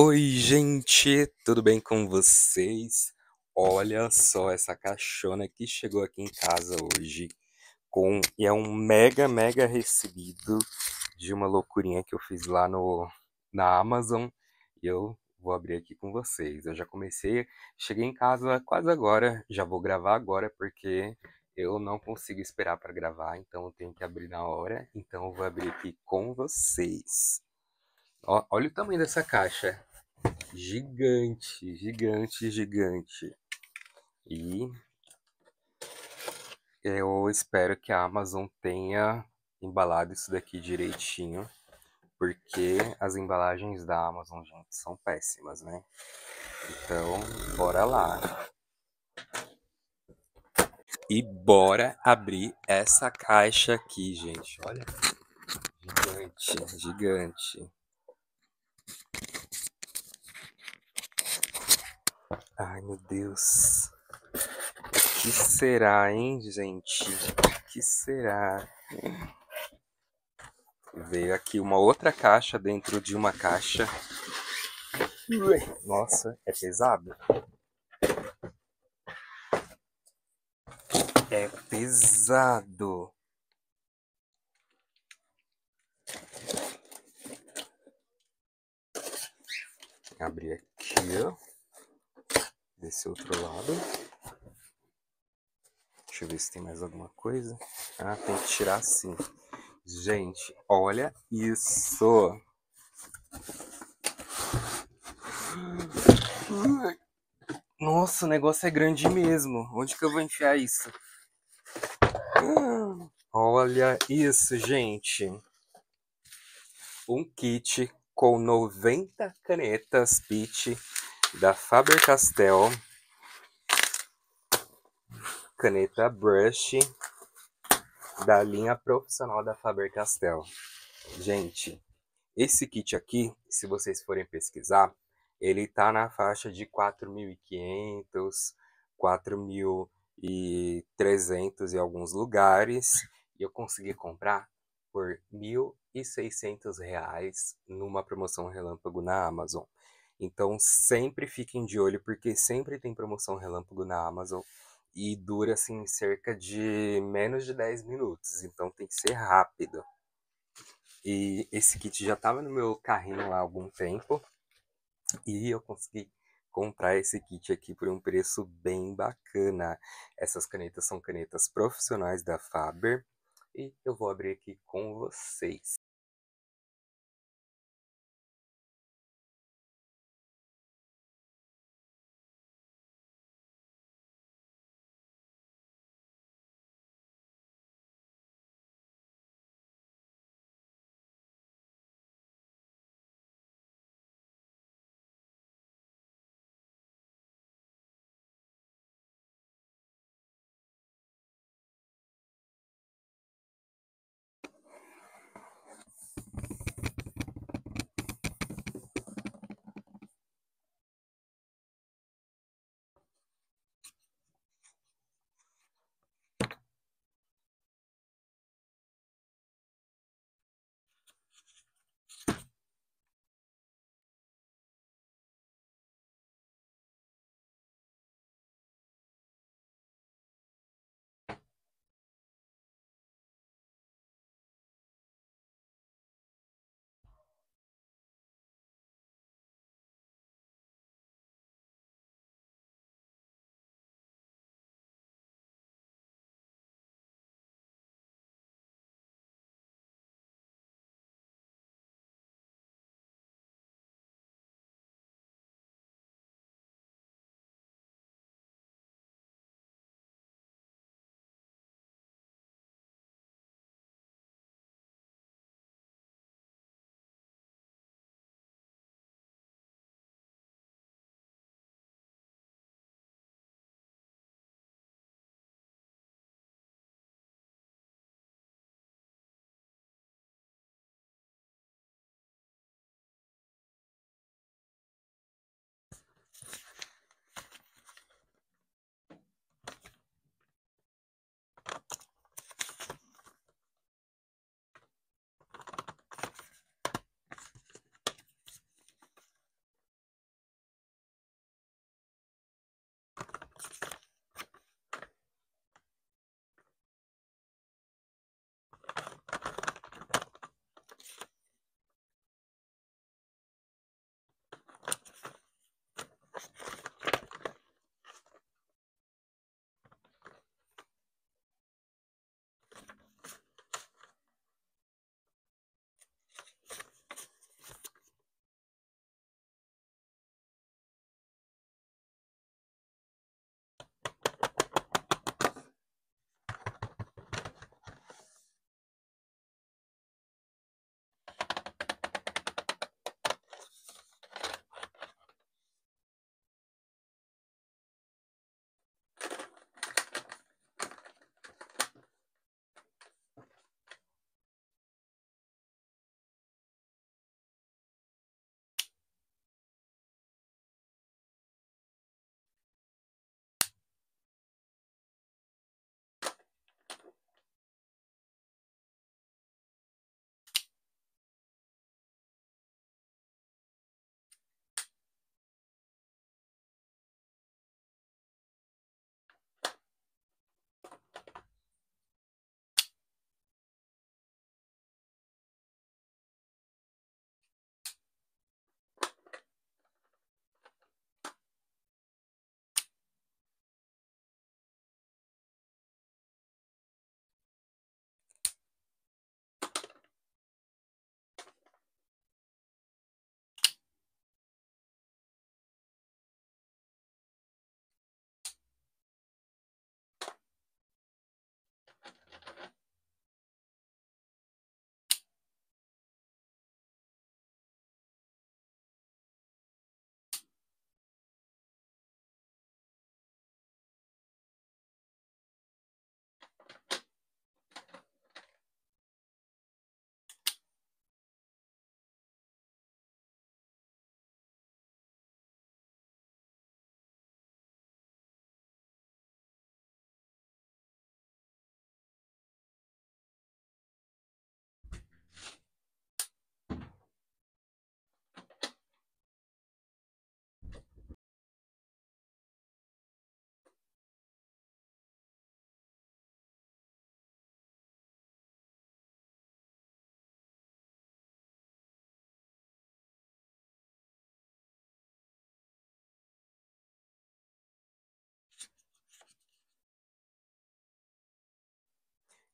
Oi, gente, tudo bem com vocês? Olha só essa caixona que chegou aqui em casa hoje com e é um mega mega recebido de uma loucurinha que eu fiz lá no na Amazon e eu vou abrir aqui com vocês. Eu já comecei, cheguei em casa quase agora, já vou gravar agora porque eu não consigo esperar para gravar, então eu tenho que abrir na hora, então eu vou abrir aqui com vocês. Ó, olha o tamanho dessa caixa gigante, gigante, gigante. E eu espero que a Amazon tenha embalado isso daqui direitinho, porque as embalagens da Amazon, gente, são péssimas, né? Então, bora lá. E bora abrir essa caixa aqui, gente. Olha. Gigante, gigante. Ai, meu Deus. Que será, hein, gente? Que será? Veio aqui uma outra caixa dentro de uma caixa. Nossa, é pesado. É pesado. Abrir aqui, ó desse outro lado. Deixa eu ver se tem mais alguma coisa. Ah, tem que tirar assim. Gente, olha isso! Nossa, o negócio é grande mesmo. Onde que eu vou enfiar isso? Olha isso, gente. Um kit com 90 canetas Peach da Faber-Castell, caneta brush da linha profissional da Faber-Castell. Gente, esse kit aqui, se vocês forem pesquisar, ele tá na faixa de 4.500, 4.300 em alguns lugares, e eu consegui comprar por R$ 1.600 numa promoção relâmpago na Amazon. Então sempre fiquem de olho, porque sempre tem promoção relâmpago na Amazon e dura assim cerca de menos de 10 minutos, então tem que ser rápido. E esse kit já estava no meu carrinho lá há algum tempo e eu consegui comprar esse kit aqui por um preço bem bacana. Essas canetas são canetas profissionais da Faber e eu vou abrir aqui com vocês.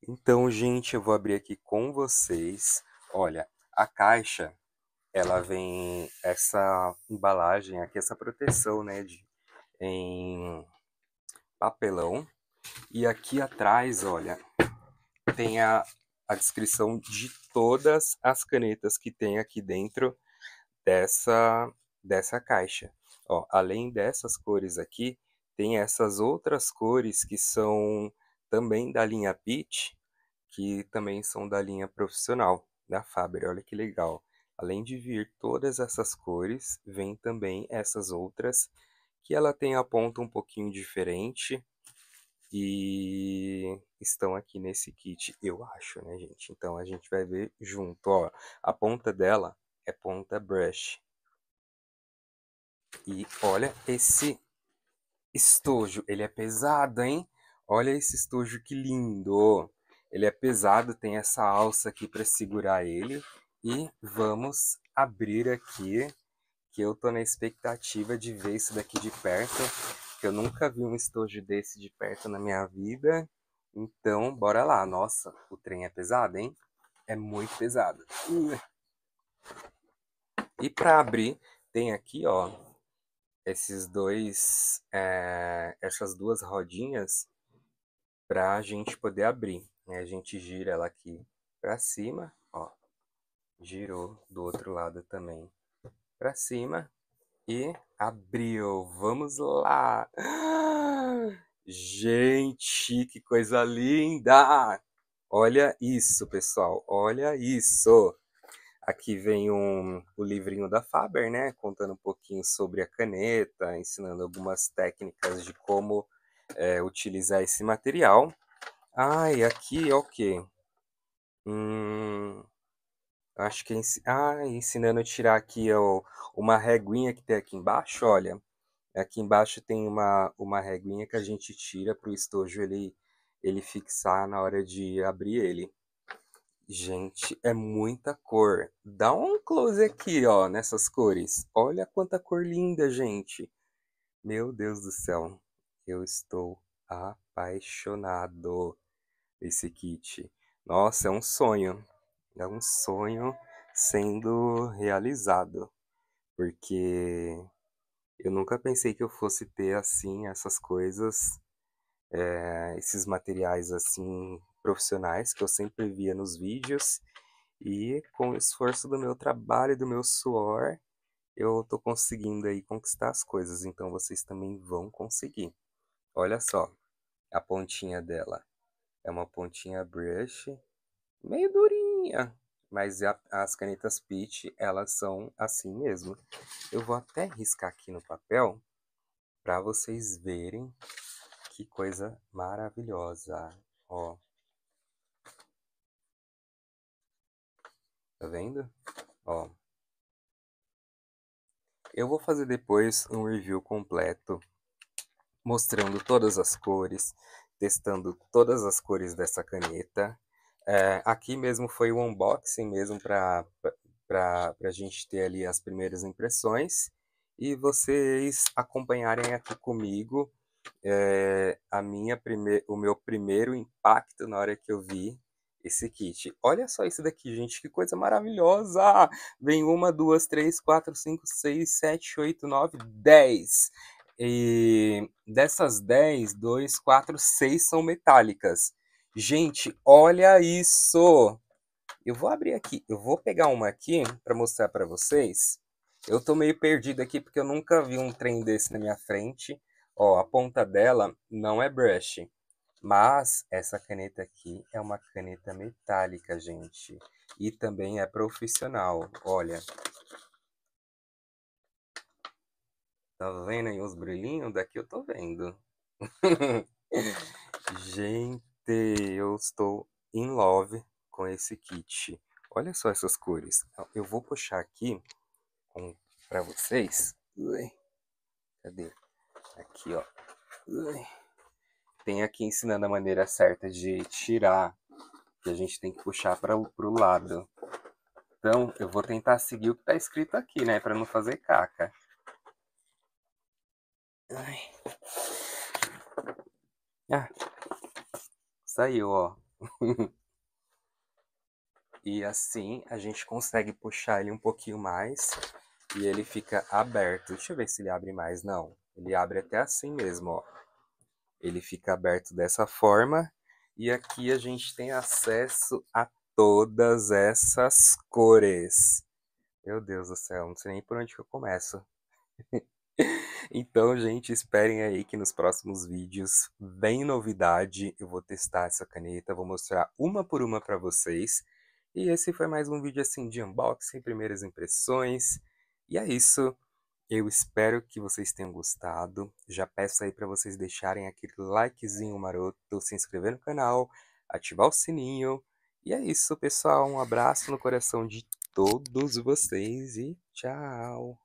Então, gente, eu vou abrir aqui com vocês. Olha, a caixa, ela vem essa embalagem aqui, essa proteção, né, de, em papelão. E aqui atrás, olha, tem a, a descrição de todas as canetas que tem aqui dentro dessa, dessa caixa. Ó, além dessas cores aqui, tem essas outras cores que são também da linha Peach, que também são da linha profissional da Faber. Olha que legal. Além de vir todas essas cores, vem também essas outras que ela tem a ponta um pouquinho diferente e estão aqui nesse kit, eu acho, né, gente? Então a gente vai ver junto, ó. A ponta dela é ponta brush. E olha esse estojo, ele é pesado, hein? Olha esse estojo que lindo! Ele é pesado, tem essa alça aqui para segurar ele. E vamos abrir aqui, que eu tô na expectativa de ver isso daqui de perto, que eu nunca vi um estojo desse de perto na minha vida. Então, bora lá. Nossa, o trem é pesado, hein? É muito pesado. E para abrir, tem aqui, ó, esses dois, é, essas duas rodinhas para a gente poder abrir. Né? A gente gira ela aqui para cima, ó, girou do outro lado também para cima e abriu. Vamos lá! Gente, que coisa linda! Olha isso, pessoal, olha isso! Aqui vem um, o livrinho da Faber, né? Contando um pouquinho sobre a caneta, ensinando algumas técnicas de como é, utilizar esse material. Ai, ah, aqui é o que? acho que é ens... ah, ensinando a tirar aqui ó, uma reguinha que tem aqui embaixo, olha. Aqui embaixo tem uma, uma reguinha que a gente tira para o estojo ele, ele fixar na hora de abrir ele. Gente, é muita cor. Dá um close aqui, ó, nessas cores. Olha quanta cor linda, gente. Meu Deus do céu. Eu estou apaixonado esse kit. Nossa, é um sonho. É um sonho sendo realizado. Porque eu nunca pensei que eu fosse ter assim essas coisas, é, esses materiais assim profissionais que eu sempre via nos vídeos. E com o esforço do meu trabalho, e do meu suor, eu tô conseguindo aí conquistar as coisas. Então vocês também vão conseguir. Olha só, a pontinha dela é uma pontinha brush, meio durinha, mas a, as canetas Peach, elas são assim mesmo. Eu vou até riscar aqui no papel para vocês verem que coisa maravilhosa, ó. Tá vendo? Ó. Eu vou fazer depois um review completo mostrando todas as cores, testando todas as cores dessa caneta. É, aqui mesmo foi o unboxing mesmo para a gente ter ali as primeiras impressões e vocês acompanharem aqui comigo é, a minha prime... o meu primeiro impacto na hora que eu vi esse kit. Olha só isso daqui, gente, que coisa maravilhosa! Vem uma, duas, três, quatro, cinco, seis, sete, oito, nove, dez. E dessas 10, 2, 4, 6 são metálicas. Gente, olha isso! Eu vou abrir aqui, eu vou pegar uma aqui para mostrar para vocês. Eu tô meio perdido aqui porque eu nunca vi um trem desse na minha frente. Ó, a ponta dela não é brush, mas essa caneta aqui é uma caneta metálica, gente. E também é profissional, olha. Tá vendo aí os brilhinhos? Daqui eu tô vendo. Gente, eu estou in love com esse kit. Olha só essas cores. Então, eu vou puxar aqui um, para vocês. cadê? Aqui, ó. Tem aqui ensinando a maneira certa de tirar, que a gente tem que puxar para o lado. Então, eu vou tentar seguir o que tá escrito aqui, né? Para não fazer caca. Ai. Ah, saiu, ó. e assim a gente consegue puxar ele um pouquinho mais e ele fica aberto. Deixa eu ver se ele abre mais. Não, ele abre até assim mesmo, ó. Ele fica aberto dessa forma e aqui a gente tem acesso a todas essas cores. Meu Deus do céu, não sei nem por onde que eu começo. Então, gente, esperem aí que nos próximos vídeos vem novidade. Eu vou testar essa caneta, vou mostrar uma por uma para vocês. E esse foi mais um vídeo assim de unboxing, primeiras impressões. E é isso. Eu espero que vocês tenham gostado. Já peço aí para vocês deixarem aquele likezinho maroto, se inscrever no canal, ativar o sininho. E é isso, pessoal. Um abraço no coração de todos vocês e tchau!